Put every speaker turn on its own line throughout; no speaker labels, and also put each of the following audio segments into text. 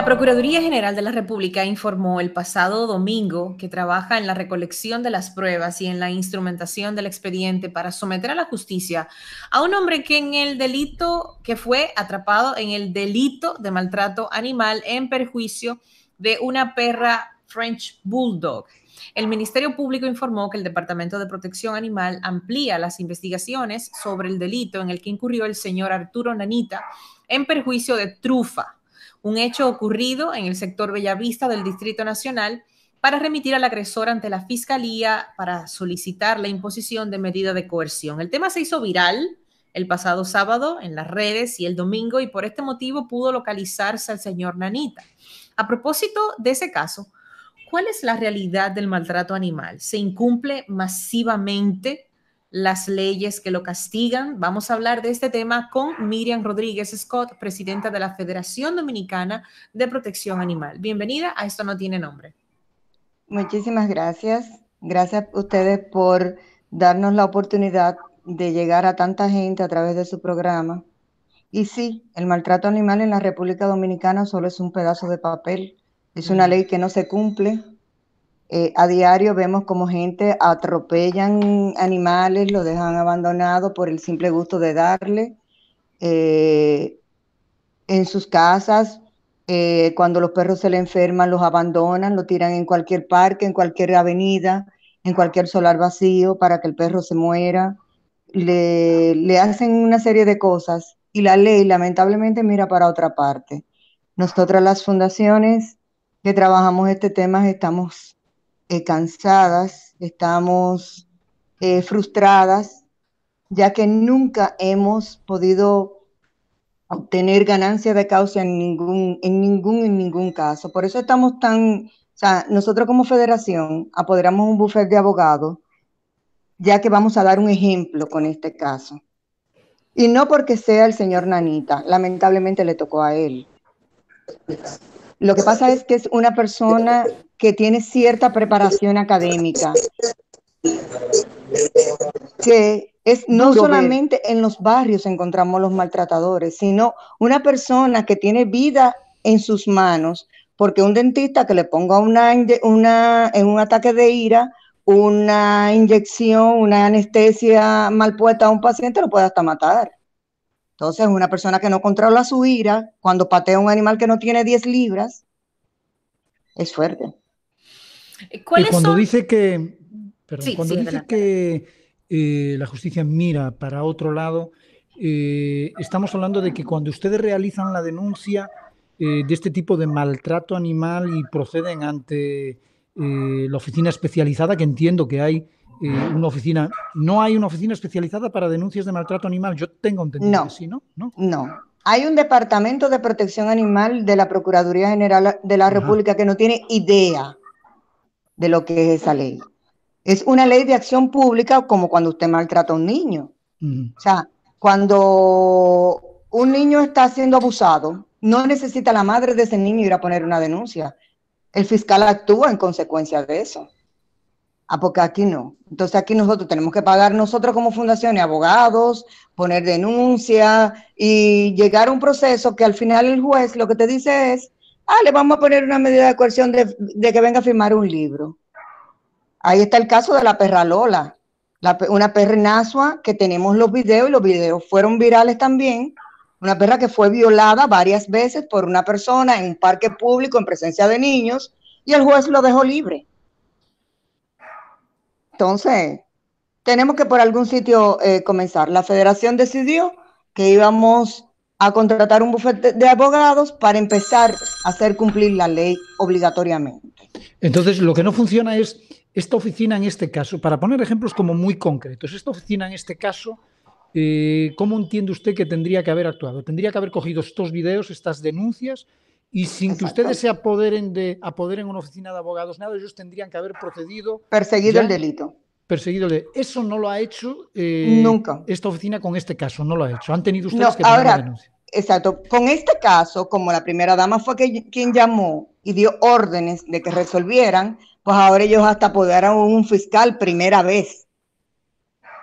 La Procuraduría General de la República informó el pasado domingo que trabaja en la recolección de las pruebas y en la instrumentación del expediente para someter a la justicia a un hombre que en el delito que fue atrapado en el delito de maltrato animal en perjuicio de una perra French Bulldog. El Ministerio Público informó que el Departamento de Protección Animal amplía las investigaciones sobre el delito en el que incurrió el señor Arturo Nanita en perjuicio de Trufa un hecho ocurrido en el sector Bellavista del Distrito Nacional para remitir al agresor ante la Fiscalía para solicitar la imposición de medida de coerción. El tema se hizo viral el pasado sábado en las redes y el domingo y por este motivo pudo localizarse al señor Nanita. A propósito de ese caso, ¿cuál es la realidad del maltrato animal? ¿Se incumple masivamente las leyes que lo castigan. Vamos a hablar de este tema con Miriam Rodríguez Scott, presidenta de la Federación Dominicana de Protección Animal. Bienvenida a Esto No Tiene Nombre.
Muchísimas gracias. Gracias a ustedes por darnos la oportunidad de llegar a tanta gente a través de su programa. Y sí, el maltrato animal en la República Dominicana solo es un pedazo de papel. Es una ley que no se cumple, eh, a diario vemos como gente atropellan animales, los dejan abandonados por el simple gusto de darle. Eh, en sus casas, eh, cuando los perros se le enferman, los abandonan, lo tiran en cualquier parque, en cualquier avenida, en cualquier solar vacío para que el perro se muera. Le, le hacen una serie de cosas y la ley lamentablemente mira para otra parte. Nosotras las fundaciones que trabajamos este tema estamos eh, cansadas, estamos eh, frustradas, ya que nunca hemos podido obtener ganancia de causa en ningún, en ningún, en ningún caso. Por eso estamos tan, o sea, nosotros como federación apoderamos un buffet de abogados, ya que vamos a dar un ejemplo con este caso. Y no porque sea el señor Nanita, lamentablemente le tocó a él. Lo que pasa es que es una persona que tiene cierta preparación académica, que es no solamente en los barrios encontramos los maltratadores, sino una persona que tiene vida en sus manos, porque un dentista que le ponga una en un ataque de ira, una inyección, una anestesia mal puesta a un paciente lo puede hasta matar. Entonces, una persona que no controla su ira, cuando patea a un animal que no tiene 10 libras, es fuerte. Eh, cuando
dice que, que eh, la justicia mira para otro lado, eh, estamos hablando de que cuando ustedes realizan la denuncia de este tipo de maltrato animal y proceden ante la oficina especializada, que entiendo que hay eh, una oficina. No hay una oficina especializada para denuncias de maltrato animal. Yo tengo entendido no,
¿no? ¿no? Hay un departamento de protección animal de la Procuraduría General de la República que no tiene idea de lo que es esa ley. Es una ley de acción pública como cuando usted maltrata a un niño. O sea, cuando un niño está siendo abusado, no necesita la madre de ese niño ir a poner una denuncia. El fiscal actúa en consecuencia de eso. Ah, porque aquí no. Entonces aquí nosotros tenemos que pagar nosotros como fundaciones, abogados, poner denuncia y llegar a un proceso que al final el juez lo que te dice es, ah, le vamos a poner una medida de coerción de, que venga a firmar un libro. Ahí está el caso de la perra Lola, una perra nasua que tenemos los videos y los videos fueron virales también. Una perra que fue violada varias veces por una persona en un parque público en presencia de niños y el juez lo dejó libre entonces, tenemos que por algún sitio eh, comenzar. La federación decidió que íbamos a contratar un bufete de abogados para empezar a hacer cumplir la ley obligatoriamente.
Entonces, lo que no funciona es esta oficina en este caso, para poner ejemplos como muy concretos, esta oficina en este caso, eh, ¿cómo entiende usted que tendría que haber actuado? ¿Tendría que haber cogido estos videos, estas denuncias y sin que ustedes se apoderen de apoderen una oficina de abogados, nada, ellos tendrían que haber procedido. Perseguido el delito. Perseguido el Eso no lo ha hecho eh, nunca. Esta oficina con este caso no lo ha hecho. Han tenido ustedes que poner ahora, denuncia.
Exacto. Con este caso, como la primera dama fue quien llamó y dio órdenes de que resolvieran, pues ahora ellos hasta apoderaron a un fiscal primera vez.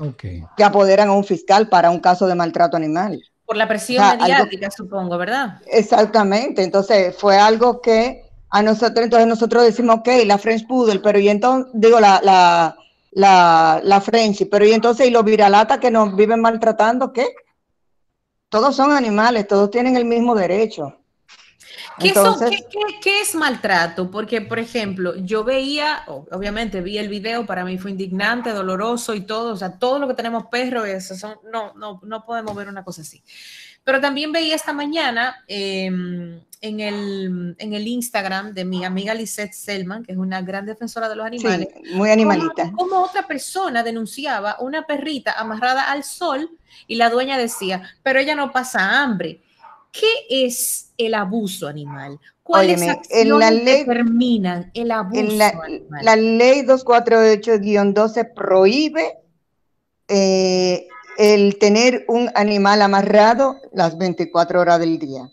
Okay. Que apoderan a un fiscal para un caso de maltrato animal.
Por la presión mediática, supongo, ¿verdad?
Exactamente, entonces fue algo que a nosotros, entonces nosotros decimos, ok, la French Poodle, pero y entonces, digo, la, la, pero y entonces, y los viralatas que nos viven maltratando, ¿qué? Todos son animales, todos tienen el mismo derecho.
¿Qué, es maltrato? Porque, por ejemplo, yo veía, obviamente vi el video, para mí fue indignante, doloroso y todo, o sea, todo lo que tenemos perro, eso son, no, no, no podemos ver una cosa así. Pero también veía esta mañana em, en, el, Instagram de mi amiga Lisette Selman, que es una gran defensora de los animales. muy animalita. Como, como, otra persona denunciaba una perrita amarrada al sol y la dueña decía, pero ella no pasa hambre. ¿Qué es el abuso animal? ¿Cuáles es acciones la ley, determinan
el abuso la, animal? La ley 248-12 prohíbe eh, el tener un animal amarrado las 24 horas del día.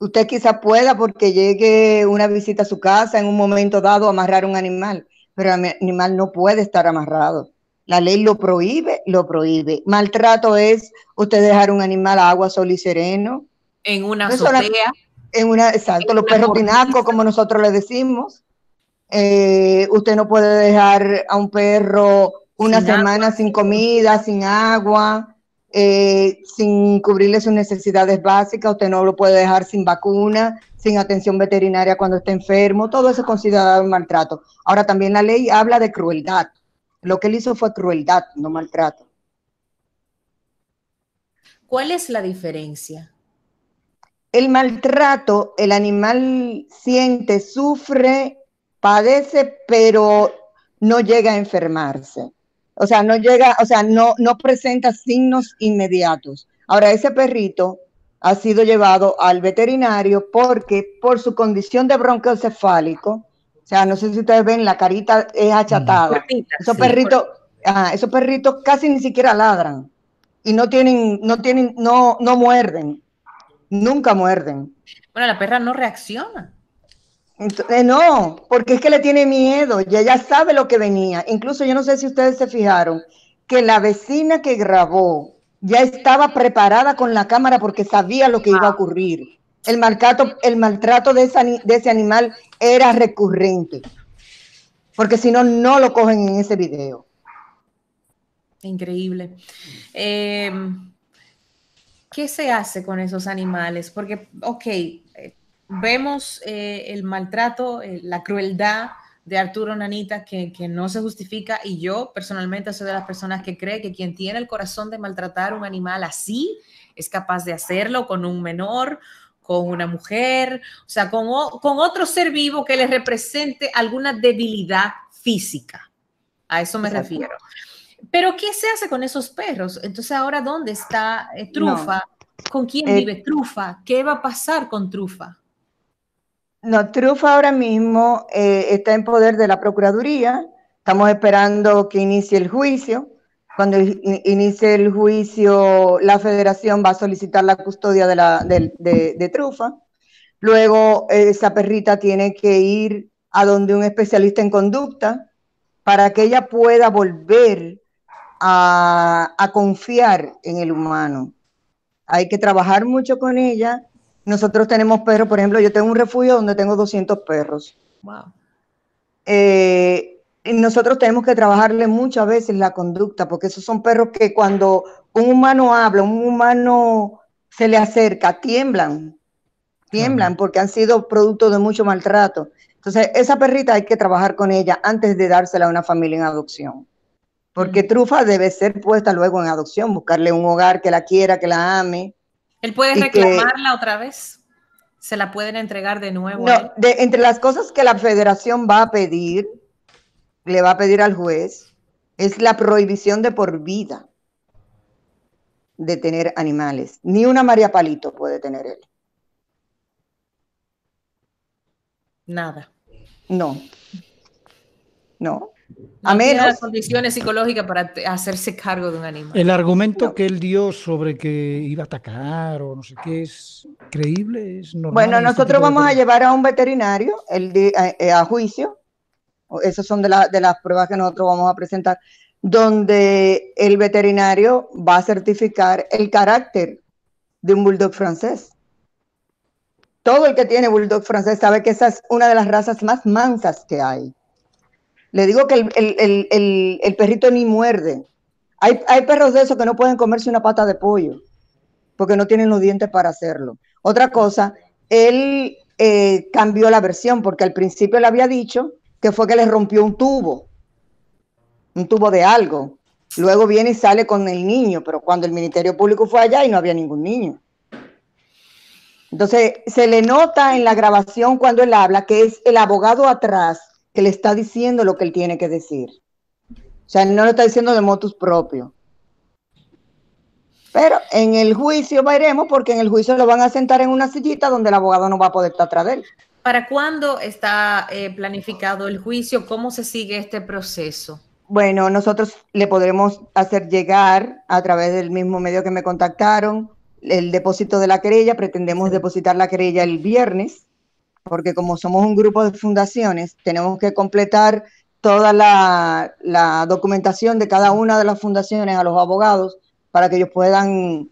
Usted quizá pueda porque llegue una visita a su casa en un momento dado amarrar un animal, pero el animal no puede estar amarrado. La ley lo prohíbe, lo prohíbe. Maltrato es usted dejar un animal a agua, sol y sereno,
en una azotea.
En una, exacto, los perros pinacos, como nosotros le decimos. Eh, usted no puede dejar a un perro una semana sin comida, sin agua, eh, sin cubrirle sus necesidades básicas. Usted no lo puede dejar sin vacuna, sin atención veterinaria cuando esté enfermo. Todo eso es considerado un maltrato. Ahora también la ley habla de crueldad. Lo que él hizo fue crueldad, no maltrato.
¿Cuál es la diferencia
el maltrato, el animal siente, sufre, padece, pero no llega a enfermarse. O sea, no llega, o sea, no, no presenta signos inmediatos. Ahora, ese perrito ha sido llevado al veterinario porque por su condición de broncocefálico, o sea, no sé si ustedes ven, la carita es achatada. esos, perritos, esos perritos casi ni siquiera ladran y no tienen, no tienen, no, no muerden. Nunca muerden.
Bueno, la perra no reacciona.
Eh, no, porque es que le tiene miedo Ya sabe lo que venía. Incluso yo no sé si ustedes se fijaron que la vecina que grabó ya estaba preparada con la cámara porque sabía lo que iba a ocurrir. El, maltrato, el maltrato de, de ese animal era recurrente, porque si no, no lo cogen en ese video.
Increíble. Em, ¿qué se hace con esos animales? Porque, ok, eh, vemos eh, el maltrato, eh, la crueldad de Arturo Nanita que, no se justifica y yo personalmente soy de las personas que cree que quien tiene el corazón de maltratar un animal así es capaz de hacerlo con un menor, con una mujer, o sea, con, con otro ser vivo que le represente alguna debilidad física. A eso me refiero. Pero ¿qué se hace con esos perros? Entonces ahora, ¿dónde está eh, Trufa? ¿Con quién eh, vive Trufa? ¿Qué va a pasar con Trufa?
No, Trufa ahora mismo eh, está en poder de la Procuraduría. Estamos esperando que inicie el juicio. Cuando inicie el juicio, la federación va a solicitar la custodia de, de Trufa. Luego, esa perrita tiene que ir a donde un especialista en conducta para que ella pueda volver a, confiar en el humano. Hay que trabajar mucho con ella. Nosotros tenemos perros, por ejemplo, yo tengo un refugio donde tengo 200 perros. Eh, nosotros tenemos que trabajarle muchas veces la conducta, porque esos son perros que cuando un humano habla, un humano se le acerca, tiemblan, tiemblan porque han sido producto de mucho maltrato. Entonces, esa perrita hay que trabajar con ella antes de dársela a una familia en adopción porque Trufa debe ser puesta luego en adopción, buscarle un hogar que la quiera, que la ame.
Él puede reclamarla otra vez. Se la pueden entregar de nuevo. No,
entre las cosas que la federación va a pedir, le va a pedir al juez, es la prohibición de por vida de tener animales. Ni una María Palito puede tener él. Nada. No. No a menos las
condiciones psicológicas para hacerse cargo de un animal. El
argumento que él dio sobre que iba a atacar o no sé qué es creíble, es Bueno, este nosotros vamos a llevar
a un veterinario el eh, a, juicio. Esas son de, de las pruebas que nosotros vamos a presentar, donde el veterinario va a certificar el carácter de un bulldog francés. Todo el que tiene bulldog francés sabe que esa es una de las razas más mansas que hay le digo que el, perrito ni muerde. Hay, hay, perros de esos que no pueden comerse una pata de pollo porque no tienen los dientes para hacerlo. Otra cosa, él eh, cambió la versión porque al principio le había dicho que fue que le rompió un tubo, un tubo de algo. Luego viene y sale con el niño, pero cuando el Ministerio Público fue allá y no había ningún niño. Entonces, se le nota en la grabación cuando él habla que es el abogado atrás que le está diciendo lo que él tiene que decir. O sea, no lo está diciendo de motus propio. Pero en el juicio veremos porque en el juicio lo van a sentar en una sillita donde el abogado no va a poder estar atrás de él.
¿Para cuándo está eh, planificado el juicio? ¿Cómo se sigue este proceso?
Bueno, nosotros le podremos hacer llegar a través del mismo medio que me contactaron el depósito de la querella. Pretendemos depositar la querella el viernes porque como somos un grupo de fundaciones, tenemos que completar toda la, documentación de cada una de las fundaciones a los abogados para que ellos puedan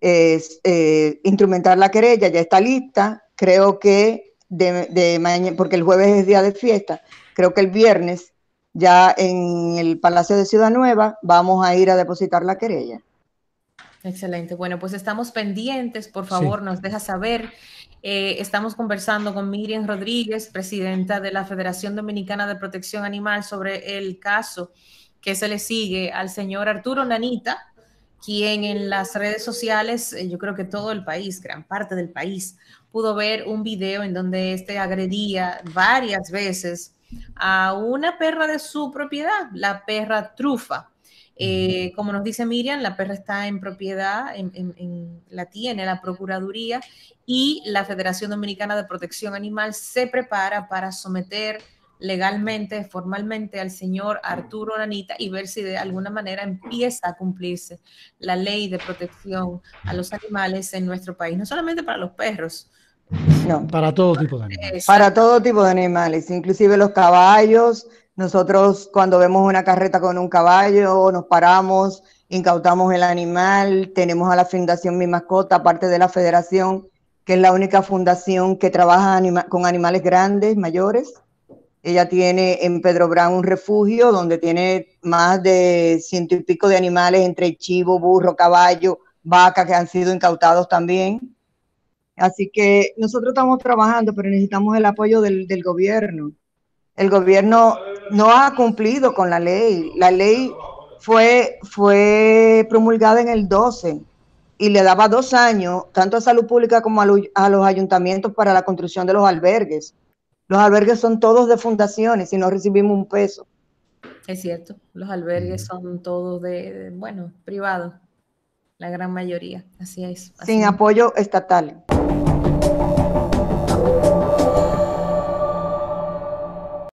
eh, eh, instrumentar la querella, ya está lista, creo que de, mañana, porque el jueves es día de fiesta, creo que el viernes ya en el Palacio de Ciudad Nueva vamos a ir a depositar la querella.
Excelente. Bueno, pues estamos pendientes. Por favor, nos deja saber eh, estamos conversando con Miriam Rodríguez, presidenta de la Federación Dominicana de Protección Animal, sobre el caso que se le sigue al señor Arturo Nanita, quien en las redes sociales, eh, yo creo que todo el país, gran parte del país, pudo ver un video en donde este agredía varias veces a una perra de su propiedad, la perra trufa. Mm. Eh, como nos dice Miriam, la perra está en propiedad, en, la tiene la Procuraduría y la Federación Dominicana de Protección Animal se prepara para someter legalmente, formalmente al señor Arturo Lanita y ver si de alguna manera empieza a cumplirse la ley de protección a los animales en nuestro país, no solamente para los perros.
No. Para todo tipo de
animales. Para
todo tipo de animales, inclusive los caballos, nosotros cuando vemos una carreta con un caballo, nos paramos, incautamos el animal, tenemos a la Fundación Mi Mascota, parte de la federación, que es la única fundación que trabaja con animales grandes, mayores. Ella tiene en Pedro Brown un refugio donde tiene más de ciento y pico de animales, entre chivo, burro, caballo, vaca, que han sido incautados también. Así que nosotros estamos trabajando, pero necesitamos el apoyo del gobierno el gobierno no ha cumplido con la ley. La ley fue, fue promulgada en el 12 y le daba dos años, tanto a salud pública como a, a los ayuntamientos, para la construcción de los albergues. Los albergues son todos de fundaciones y no recibimos un peso.
Es cierto, los albergues son todos de, bueno, privados, la gran mayoría, así es. Sin
apoyo estatal.